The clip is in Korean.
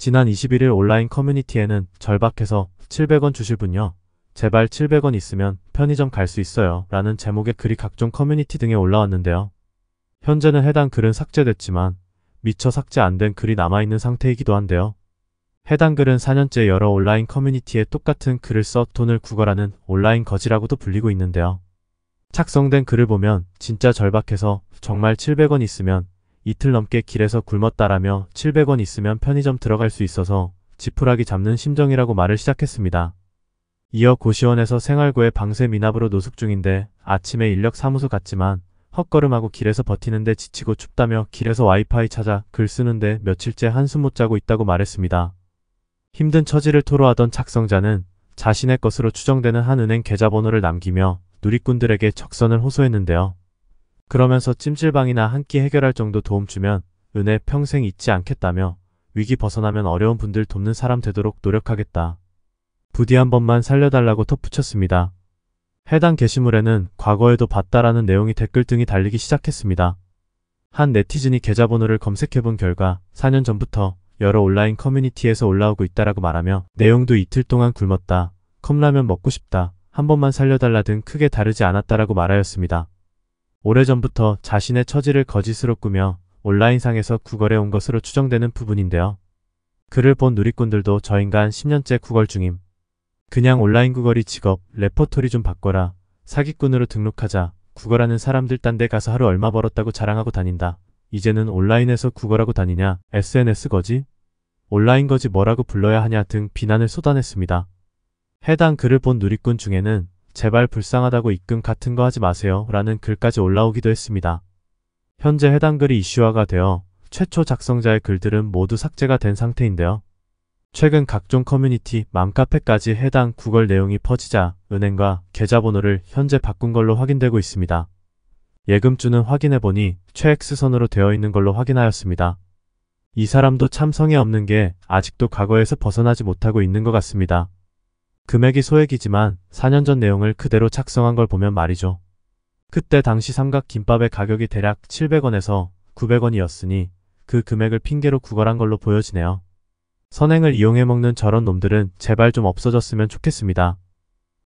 지난 21일 온라인 커뮤니티에는 절박해서 700원 주실분요. 제발 700원 있으면 편의점 갈 수 있어요. 라는 제목의 글이 각종 커뮤니티 등에 올라왔는데요. 현재는 해당 글은 삭제됐지만 미처 삭제 안 된 글이 남아있는 상태이기도 한데요. 해당 글은 4년째 여러 온라인 커뮤니티에 똑같은 글을 써 돈을 구걸하는 온라인 거지라고도 불리고 있는데요. 착성된 글을 보면 진짜 절박해서 정말 700원 있으면 이틀 넘게 길에서 굶었다라며 700원 있으면 편의점 들어갈 수 있어서 지푸라기 잡는 심정이라고 말을 시작했습니다. 이어 고시원에서 생활고에 방세 미납으로 노숙 중인데 아침에 인력사무소 갔지만 헛걸음하고 길에서 버티는데 지치고 춥다며 길에서 와이파이 찾아 글 쓰는데 며칠째 한숨 못 자고 있다고 말했습니다. 힘든 처지를 토로하던 작성자는 자신의 것으로 추정되는 한 은행 계좌번호를 남기며 누리꾼들에게 적선을 호소했는데요. 그러면서 찜질방이나 한 끼 해결할 정도 도움 주면 은혜 평생 잊지 않겠다며 위기 벗어나면 어려운 분들 돕는 사람 되도록 노력하겠다. 부디 한 번만 살려달라고 덧붙였습니다. 해당 게시물에는 과거에도 봤다라는 내용이 댓글 등이 달리기 시작했습니다. 한 네티즌이 계좌번호를 검색해본 결과 4년 전부터 여러 온라인 커뮤니티에서 올라오고 있다라고 말하며 내용도 이틀 동안 굶었다, 컵라면 먹고 싶다, 한 번만 살려달라 등 크게 다르지 않았다라고 말하였습니다. 오래전부터 자신의 처지를 거짓으로 꾸며 온라인상에서 구걸해 온 것으로 추정되는 부분인데요. 그를 본 누리꾼들도 저 인간 10년째 구걸 중임. 그냥 온라인 구걸이 직업, 레퍼토리 좀 바꿔라. 사기꾼으로 등록하자. 구걸하는 사람들 딴 데 가서 하루 얼마 벌었다고 자랑하고 다닌다. 이제는 온라인에서 구걸하고 다니냐, SNS 거지? 온라인 거지 뭐라고 불러야 하냐 등 비난을 쏟아냈습니다. 해당 글을 본 누리꾼 중에는 제발 불쌍하다고 입금 같은 거 하지 마세요 라는 글까지 올라오기도 했습니다. 현재 해당 글이 이슈화가 되어 최초 작성자의 글들은 모두 삭제가 된 상태인데요. 최근 각종 커뮤니티, 맘카페까지 해당 구글 내용이 퍼지자 은행과 계좌번호를 현재 바꾼 걸로 확인되고 있습니다. 예금주는 확인해보니 최X선으로 되어 있는 걸로 확인하였습니다. 이 사람도 참 성의 없는 게 아직도 과거에서 벗어나지 못하고 있는 것 같습니다. 금액이 소액이지만 4년 전 내용을 그대로 작성한 걸 보면 말이죠. 그때 당시 삼각 김밥의 가격이 대략 700원에서 900원이었으니 그 금액을 핑계로 구걸한 걸로 보여지네요. 선행을 이용해 먹는 저런 놈들은 제발 좀 없어졌으면 좋겠습니다.